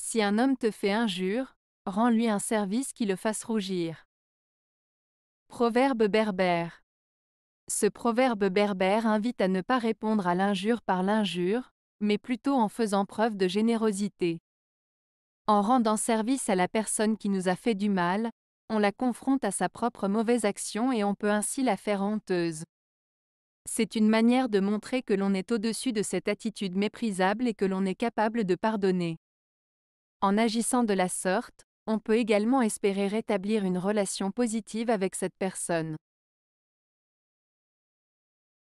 Si un homme te fait injure, rends-lui un service qui le fasse rougir. Proverbe berbère. Ce proverbe berbère invite à ne pas répondre à l'injure par l'injure, mais plutôt en faisant preuve de générosité. En rendant service à la personne qui nous a fait du mal, on la confronte à sa propre mauvaise action et on peut ainsi la faire honteuse. C'est une manière de montrer que l'on est au-dessus de cette attitude méprisable et que l'on est capable de pardonner. En agissant de la sorte, on peut également espérer rétablir une relation positive avec cette personne.